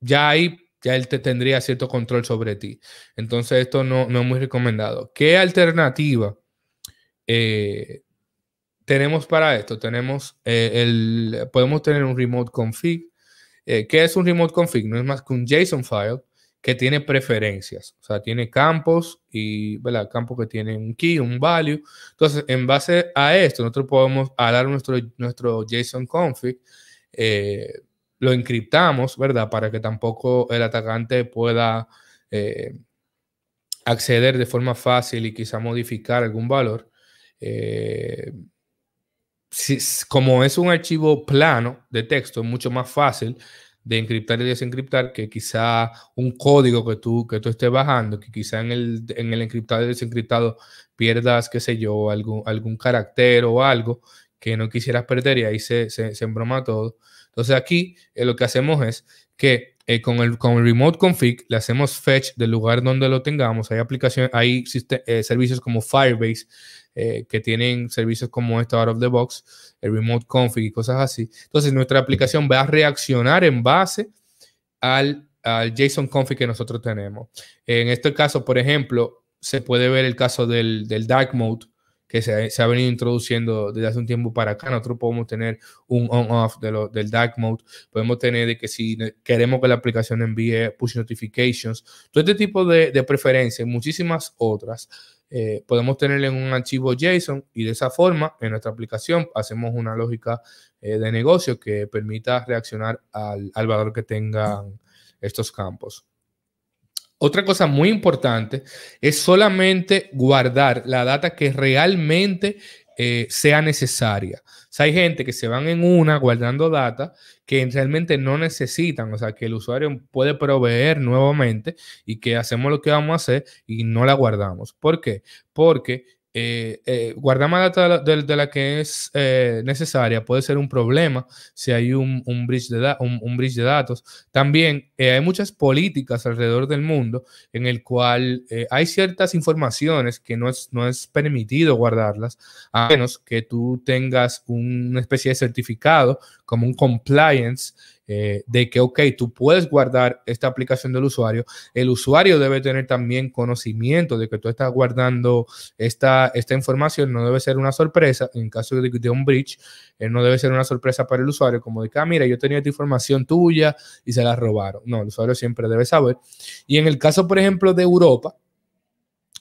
ya ahí ya él te tendría cierto control sobre ti. Entonces esto no, es muy recomendado. ¿Qué alternativa eh, tenemos para esto? Tenemos eh, el, podemos tener un remote config. que eh, ¿Qué es un remote config? No es más que un JSON file que tiene preferencias, o sea, tiene campos y, ¿verdad? Campos que tienen un key, un value. Entonces, en base a esto, nosotros podemos alar nuestro, nuestro JSON config, eh, lo encriptamos, ¿verdad? Para que tampoco el atacante pueda eh, acceder de forma fácil y quizá modificar algún valor. Eh, si, como es un archivo plano de texto, es mucho más fácil de encriptar y desencriptar, que quizá un código que tú, que tú estés bajando, que quizá en el, encriptado y desencriptado pierdas, qué sé yo, algún, algún carácter o algo que no quisieras perder y ahí se, se, se embroma todo. Entonces aquí eh, lo que hacemos es que eh, con, el, con el remote config le hacemos fetch del lugar donde lo tengamos. Hay aplicaciones, hay eh, servicios como Firebase eh, que tienen servicios como esta out of the box, el remote config y cosas así. Entonces, nuestra aplicación va a reaccionar en base al, JSON config que nosotros tenemos. En este caso, por ejemplo, se puede ver el caso del, dark mode que se, ha venido introduciendo desde hace un tiempo para acá. Nosotros podemos tener un on-off del dark mode, podemos tener de que si queremos que la aplicación envíe push notifications, todo este tipo de, de preferencias, muchísimas otras eh, podemos tenerlo en un archivo JSON y de esa forma en nuestra aplicación hacemos una lógica eh, de negocio que permita reaccionar al, valor que tengan estos campos. Otra cosa muy importante es solamente guardar la data que realmente eh, sea necesaria hay gente que se van en una guardando data que realmente no necesitan, o sea, que el usuario puede proveer nuevamente y que hacemos lo que vamos a hacer y no la guardamos. ¿Por qué? Porque guardar más data de la, que es eh, necesaria puede ser un problema si hay un, bridge, de bridge de datos. También eh, hay muchas políticas alrededor del mundo en el cual eh, hay ciertas informaciones que no es, no es permitido guardarlas, a menos que tú tengas una especie de certificado como un compliance eh, de que, ok, tú puedes guardar esta aplicación del usuario, el usuario debe tener también conocimiento de que tú estás guardando esta, esta información, no debe ser una sorpresa, en caso de, un breach, eh, no debe ser una sorpresa para el usuario, como de que, ah, mira, yo tenía esta información tuya y se la robaron. No, el usuario siempre debe saber. Y en el caso, por ejemplo, de Europa,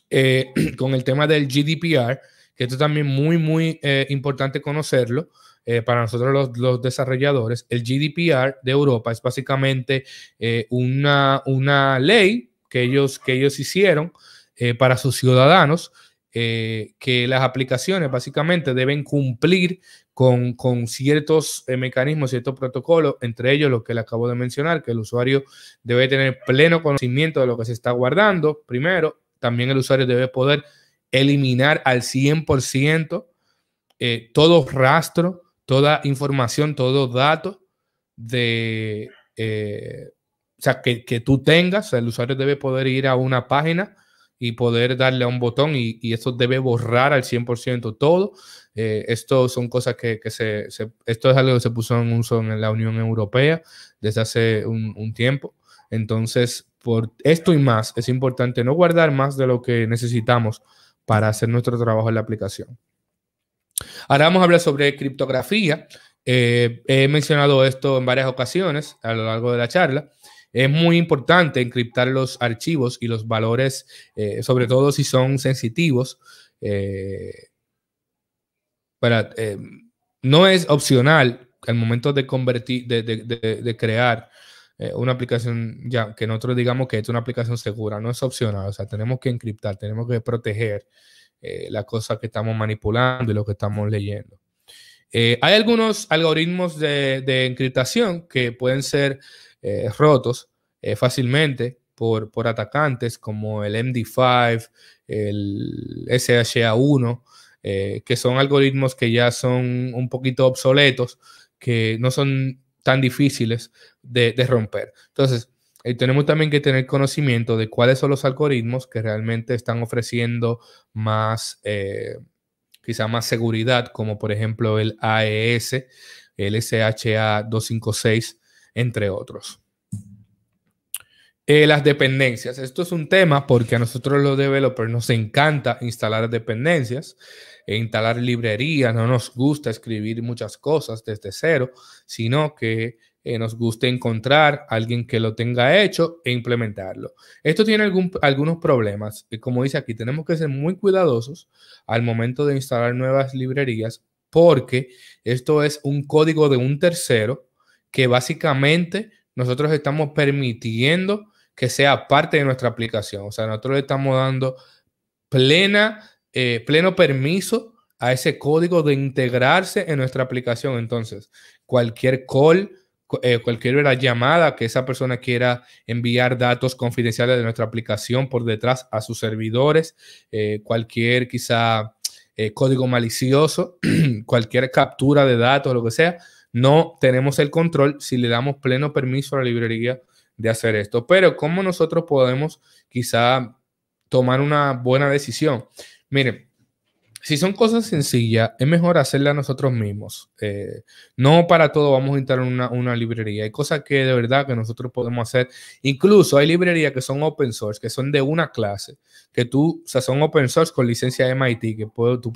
eh, *clears throat* con el tema del GDPR, que esto también muy, muy importante conocerlo, eh, para nosotros los, desarrolladores, el GDPR de Europa es básicamente eh, una, una ley que ellos, que ellos hicieron eh, para sus ciudadanos, que las aplicaciones básicamente deben cumplir con, ciertos mecanismos, ciertos protocolos, entre ellos lo que le acabo de mencionar, que el usuario debe tener pleno conocimiento de lo que se está guardando, primero, también el usuario debe poder eliminar al 100% todo rastro toda información, todo dato de, eh, sea, que, tú tengas, el usuario debe poder ir a una página y poder darle a un botón y, y esto debe borrar al 100% todo. Eh, esto son cosas que, se, esto es algo que se puso en uso en la Unión Europea desde hace un tiempo. Entonces, por esto y más, es importante no guardar más de lo que necesitamos para hacer nuestro trabajo en la aplicación. Ahora vamos a hablar sobre criptografía. Eh, he mencionado esto en varias ocasiones a lo largo de la charla. Es muy importante encriptar los archivos y los valores, eh, sobre todo si son sensitivos. Eh, no es opcional al momento de convertir, crear una aplicación, ya que nosotros digamos que es una aplicación segura, no es opcional. O sea, tenemos que encriptar, tenemos que proteger eh, la cosa que estamos manipulando y lo que estamos leyendo. Eh, hay algunos algoritmos de, encriptación que pueden ser eh, rotos fácilmente por, atacantes como el MD5, el SHA1, que son algoritmos que ya son un poquito obsoletos, que no son tan difíciles de, de romper. Entonces, y eh, tenemos también que tener conocimiento de cuáles son los algoritmos que realmente están ofreciendo más, eh, quizá más seguridad, como por ejemplo el AES, el SHA-256, entre otros. Eh, las dependencias. Esto es un tema porque a nosotros los developers nos encanta instalar dependencias, e instalar librerías, no nos gusta escribir muchas cosas desde cero, sino que eh, nos guste encontrar alguien que lo tenga hecho e implementarlo. Esto tiene algunos problemas. Como dice aquí, tenemos que ser muy cuidadosos al momento de instalar nuevas librerías porque esto es un código de un tercero que básicamente nosotros estamos permitiendo que sea parte de nuestra aplicación. O sea, nosotros le estamos dando plena, eh, pleno permiso a ese código de integrarse en nuestra aplicación. Entonces, cualquier call eh, cualquier llamada que esa persona quiera enviar datos confidenciales de nuestra aplicación por detrás a sus servidores, eh, cualquier quizá eh, código malicioso, *clears throat* cualquier captura de datos, lo que sea, no tenemos el control si le damos pleno permiso a la librería de hacer esto. Pero ¿cómo nosotros podemos quizá tomar una buena decisión? Miren, si son cosas sencillas, es mejor hacerlas nosotros mismos. Eh, no para todo vamos a entrar una, librería. Hay cosas que de verdad que nosotros podemos hacer. Incluso hay librerías que son open source, que son de una clase, que tú, o sea, son open source con licencia de MIT, que tú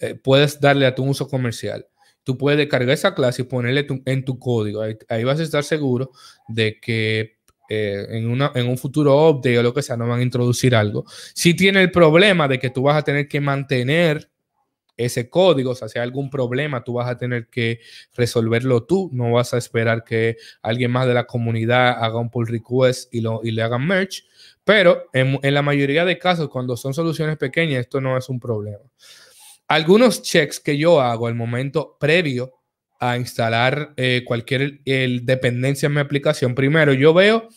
eh, puedes darle a tu uso comercial. Tú puedes descargar esa clase y ponerle en tu código. ahí vas a estar seguro de que eh, en, un futuro update o lo que sea, no van a introducir algo. Si tiene el problema de que tú vas a tener que mantener ese código, o sea, si hay algún problema, tú vas a tener que resolverlo tú, no vas a esperar que alguien más de la comunidad haga un pull request y, lo, y le hagan merge, pero en, en la mayoría de casos, cuando son soluciones pequeñas, esto no es un problema. Algunos checks que yo hago al momento previo a instalar eh, cualquier dependencia en mi aplicación, primero yo veo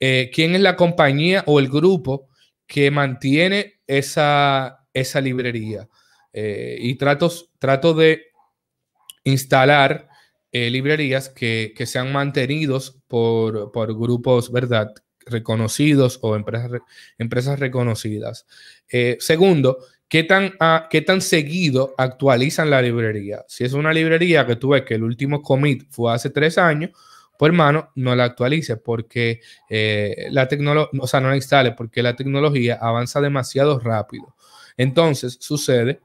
eh, quién es la compañía o el grupo que mantiene esa, esa librería. Eh, y trato, trato, de instalar librerías que, sean mantenidos por, grupos, ¿verdad? Reconocidos o empresas, empresas reconocidas. segundo, ¿Qué tan, ¿Qué tan seguido actualizan la librería? Si es una librería que tú ves que el último commit fue hace tres años, pues hermano, no la actualice porque eh, la tecnología, no porque la tecnología avanza demasiado rápido. Entonces sucede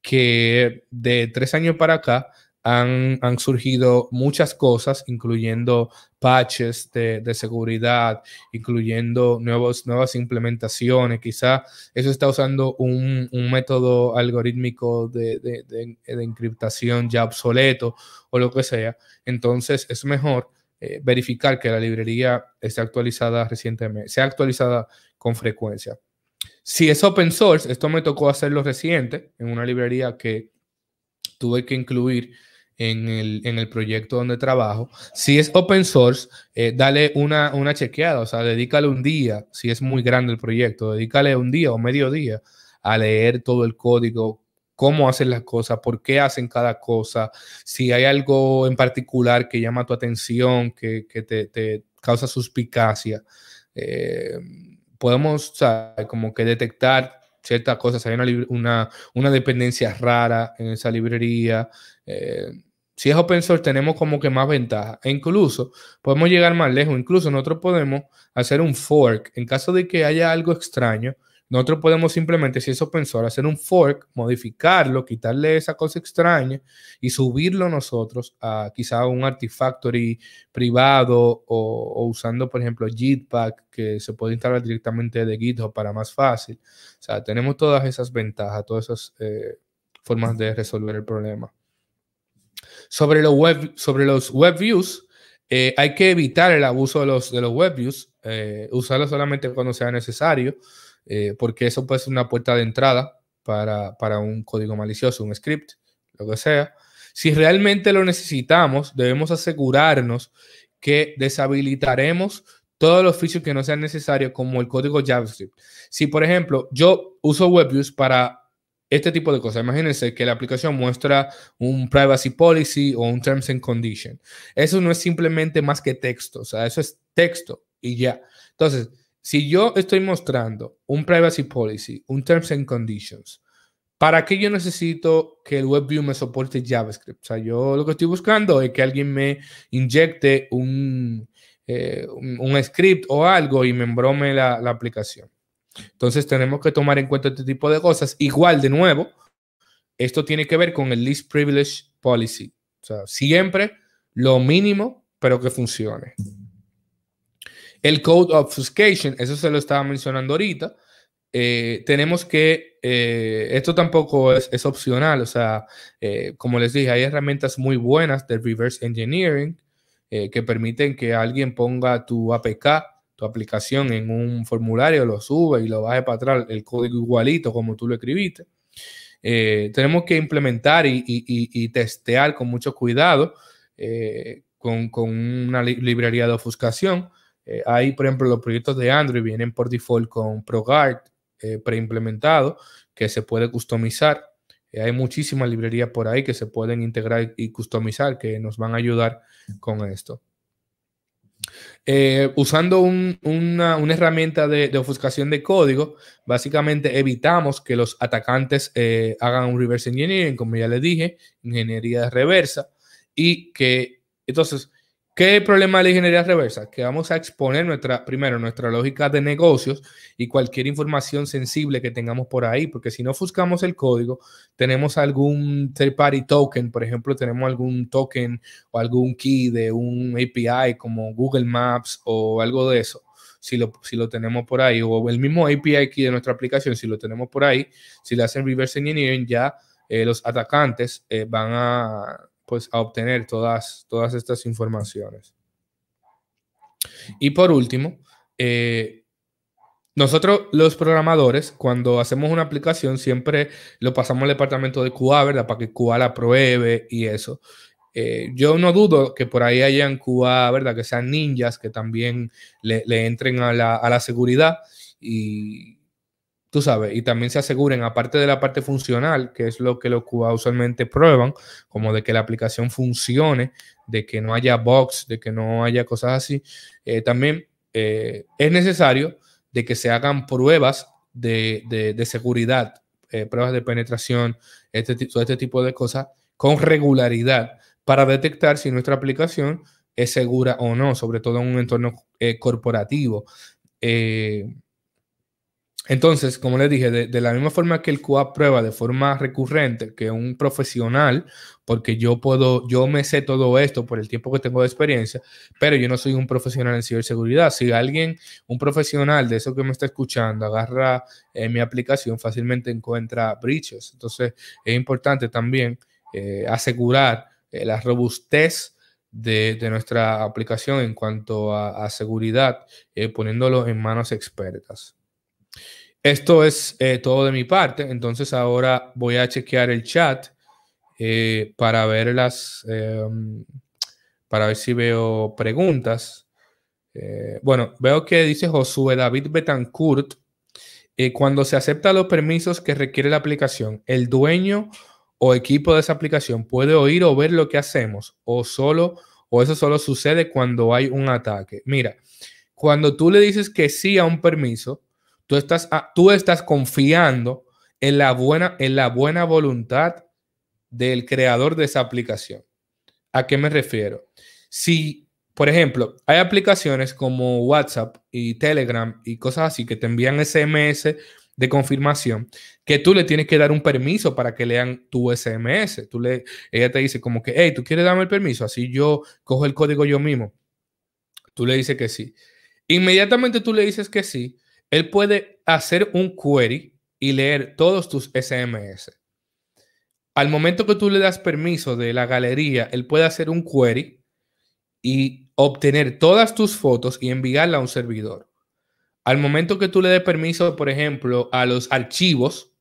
que de tres años para acá, han, surgido muchas cosas, incluyendo patches de, seguridad, incluyendo nuevas implementaciones. Quizá eso está usando un, método algorítmico de, encriptación ya obsoleto o lo que sea. Entonces es mejor eh, verificar que la librería esté actualizada recientemente, sea actualizada con frecuencia. Si es open source, esto me tocó hacerlo reciente en una librería que tuve que incluir en el, proyecto donde trabajo. Si es open source, eh, dale una, chequeada, o sea, dedícale un día, si es muy grande el proyecto, dedícale un día o medio día a leer todo el código, cómo hacen las cosas, por qué hacen cada cosa, si hay algo en particular que llama tu atención, que, te, causa suspicacia. Eh, podemos, o sea, como que detectar ciertas cosas, hay una, dependencia rara en esa librería. Eh, si es open source tenemos como que más ventaja. E incluso podemos llegar más lejos, incluso nosotros podemos hacer un fork en caso de que haya algo extraño nosotros podemos simplemente, si es pensó, hacer un fork, modificarlo, quitarle esa cosa extraña y subirlo nosotros a quizá un Artifactory privado o, usando, por ejemplo, Jitpack, que se puede instalar directamente de GitHub para más fácil. O sea, tenemos todas esas ventajas, todas esas eh, formas de resolver el problema. Sobre los web, sobre los web views, eh, hay que evitar el abuso de los, de los web views, eh, usarlos solamente cuando sea necesario. Eh, porque eso puede ser una puerta de entrada para, para un código malicioso, un script, lo que sea. Si realmente lo necesitamos, debemos asegurarnos que deshabilitaremos todos los fichos que no sean necesarios, como el código JavaScript. Si, por ejemplo, yo uso WebViews para este tipo de cosas, imagínense que la aplicación muestra un privacy policy o un terms and condition. Eso no es simplemente más que texto, o sea, eso es texto y ya. Entonces, si yo estoy mostrando un privacy policy, un terms and conditions, ¿para qué yo necesito que el WebView me soporte JavaScript? O sea, yo lo que estoy buscando es que alguien me inyecte eh, un, un, script o algo y me embrome la, la aplicación. Entonces tenemos que tomar en cuenta este tipo de cosas. Igual, de nuevo, esto tiene que ver con el least privilege policy. O sea, siempre lo mínimo, pero que funcione. El Code Obfuscation, eso se lo estaba mencionando ahorita. Eh, tenemos que, eh, esto tampoco es, opcional, o sea, eh, como les dije, hay herramientas muy buenas de reverse engineering que permiten que alguien ponga tu APK, tu aplicación en un formulario, lo sube y lo baje para atrás, el código igualito como tú lo escribiste. tenemos que implementar y, testear con mucho cuidado con, con, una librería de ofuscación eh, ahí, por ejemplo, los proyectos de Android vienen por default con ProGuard eh, preimplementado que se puede customizar. Eh, hay muchísimas librerías por ahí que se pueden integrar y customizar que nos van a ayudar con esto. usando una, herramienta de, de, ofuscación de código, básicamente evitamos que los atacantes hagan un reverse engineering, como ya les dije, ingeniería reversa, y que entonces ¿Qué problema de la ingeniería reversa? Que vamos a exponer nuestra, primero nuestra lógica de negocios y cualquier información sensible que tengamos por ahí, porque si no buscamos el código, tenemos algún third party token, por ejemplo, tenemos algún token o algún key de un API como Google Maps o algo de eso. Si lo, si lo tenemos por ahí, o el mismo API key de nuestra aplicación, si lo tenemos por ahí, si le hacen reverse engineering, ya eh, los atacantes eh, van a pues a obtener todas, todas estas informaciones. Y por último, eh, nosotros los programadores, cuando hacemos una aplicación, siempre lo pasamos al departamento de QA, ¿verdad? Para que QA la pruebe y eso. Eh, yo no dudo que por ahí hayan QA, ¿verdad? Que sean ninjas que también le, le entren a la, a la seguridad y, tú sabes, y también se aseguren, aparte de la parte funcional, que es lo que los cubanos usualmente prueban, como de que la aplicación funcione, de que no haya bugs, de que no haya cosas así, eh, también eh, es necesario de que se hagan pruebas de, seguridad, eh, pruebas de penetración, este, todo este tipo de cosas, con regularidad, para detectar si nuestra aplicación es segura o no, sobre todo en un entorno corporativo. Entonces, como les dije, de, la misma forma que el QA prueba de forma recurrente que un profesional, porque yo puedo, yo me sé todo esto por el tiempo que tengo de experiencia, pero yo no soy un profesional en ciberseguridad. Si alguien, un profesional de eso que me está escuchando, agarra eh, mi aplicación, fácilmente encuentra breaches. Entonces, es importante también eh, asegurar eh, la robustez de, nuestra aplicación en cuanto a seguridad, poniéndolo en manos expertas. Esto es eh, todo de mi parte, entonces ahora voy a chequear el chat eh, para ver las, em, para ver si veo preguntas. Eh, bueno, veo que dice Josué David Betancourt, cuando se aceptan los permisos que requiere la aplicación, el dueño o equipo de esa aplicación puede oír o ver lo que hacemos o solo o eso solo sucede cuando hay un ataque. Mira, cuando tú le dices que sí a un permiso, Tú estás, tú estás confiando en la, buena, en la buena voluntad del creador de esa aplicación. ¿A qué me refiero? Si, por ejemplo, hay aplicaciones como WhatsApp y Telegram y cosas así que te envían SMS de confirmación, que tú le tienes que dar un permiso para que lean tu SMS. Tú le, ella te dice como que, hey, ¿tú quieres darme el permiso? Así yo cojo el código yo mismo. Tú le dices que sí. Inmediatamente tú le dices que sí. Él puede hacer un query y leer todos tus SMS. Al momento que tú le das permiso de la galería, él puede hacer un query y obtener todas tus fotos y enviarla a un servidor. Al momento que tú le des permiso, por ejemplo, a los archivos,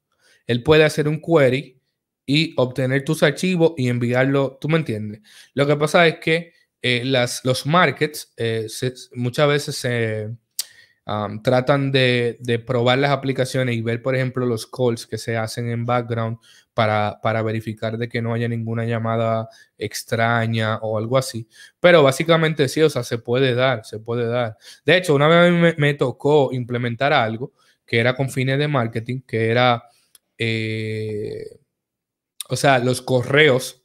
él puede hacer un query y obtener tus archivos y enviarlo. ¿Tú me entiendes? Lo que pasa es que eh, los markets eh, muchas veces se tratan de, probar las aplicaciones y ver, por ejemplo, los calls que se hacen en background para, verificar de que no haya ninguna llamada extraña o algo así. Pero básicamente sí, o sea, se puede dar, se puede dar. De hecho, una vez me, tocó implementar algo que era con fines de marketing, que era, eh, o sea, los correos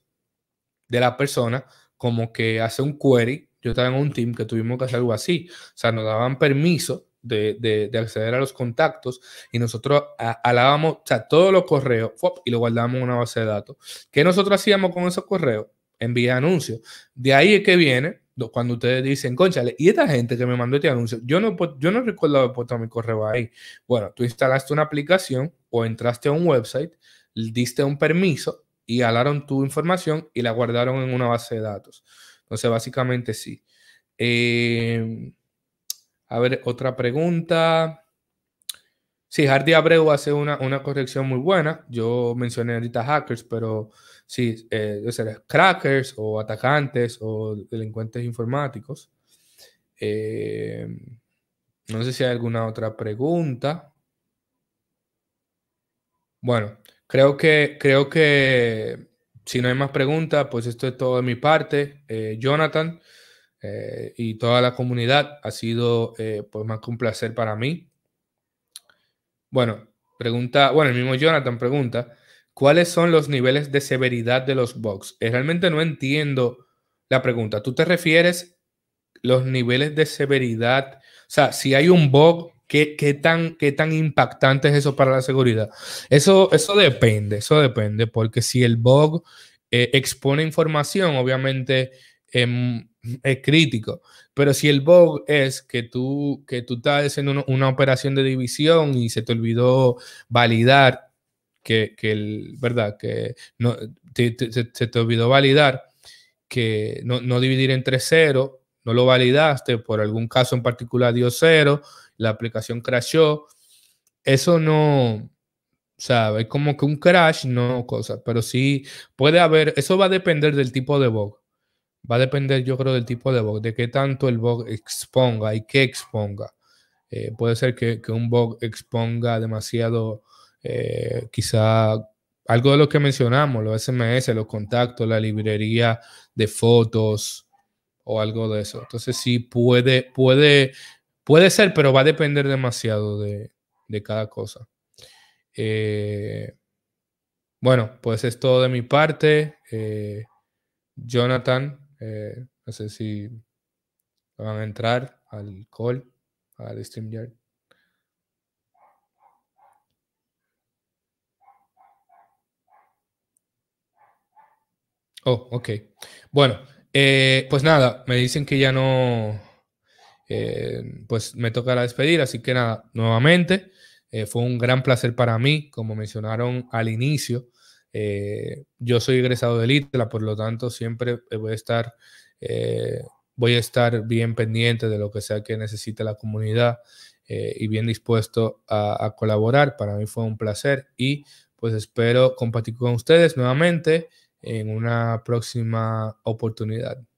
de la persona, como que hace un query yo estaba en un team que tuvimos que hacer algo así. O sea, nos daban permiso de, acceder a los contactos y nosotros alábamos o todos los correos y lo guardábamos en una base de datos. ¿Qué nosotros hacíamos con esos correos? Envía anuncios. De ahí es que viene cuando ustedes dicen, conchale, y esta gente que me mandó este anuncio, yo no, yo no recuerdo haber puesto mi correo ahí. Bueno, tú instalaste una aplicación o entraste a un website, diste un permiso y alaron tu información y la guardaron en una base de datos. Entonces, básicamente sí. Em, a ver, otra pregunta. Sí, Hardy Abreu hace una, una, corrección muy buena. Yo mencioné ahorita hackers, pero sí, eh, crackers o atacantes o delincuentes informáticos. Em, no sé si hay alguna otra pregunta. Bueno, creo que, creo que si no hay más preguntas, pues esto es todo de mi parte. Eh, Jonathan eh, y toda la comunidad ha sido eh, pues más que un placer para mí. Bueno, pregunta, bueno, el mismo Jonathan pregunta, ¿cuáles son los niveles de severidad de los bugs? realmente no entiendo la pregunta. ¿Tú te refieres los niveles de severidad? O sea, si hay un bug ¿Qué, tan, ¿Qué tan impactante es eso para la seguridad? Eso, eso depende, eso depende, porque si el bug eh, expone información, obviamente em, es crítico. Pero si el bug es que tú, que tú estás haciendo una, operación de división y se te olvidó validar que, que el, ¿verdad? Que no, se te olvidó validar que no, no dividir entre cero, no lo validaste, por algún caso en particular dio cero, la aplicación crashó. Eso no, sabe Como que un crash, no cosa, pero sí puede haber, eso va a depender del tipo de bug. Va a depender, yo creo, del tipo de bug, de qué tanto el bug exponga y qué exponga. Eh, puede ser que, un bug exponga demasiado, eh, quizá algo de lo que mencionamos, los SMS, los contactos, la librería de fotos o algo de eso. Entonces sí puede, puede Puede ser, pero va a depender demasiado de, cada cosa. Eh, bueno, pues es todo de mi parte. Eh, Jonathan, eh, no sé si van a entrar al call, al StreamYard. Oh, ok. Bueno, pues nada, me dicen que ya no, eh, pues me toca la despedir. Así que nada, nuevamente, eh, fue un gran placer para mí, como mencionaron al inicio. Eh, yo soy egresado de ITLA, por lo tanto siempre voy a estar, voy a estar bien pendiente de lo que sea que necesite la comunidad y bien dispuesto a, a colaborar. Para mí fue un placer y pues espero compartir con ustedes nuevamente en una próxima oportunidad.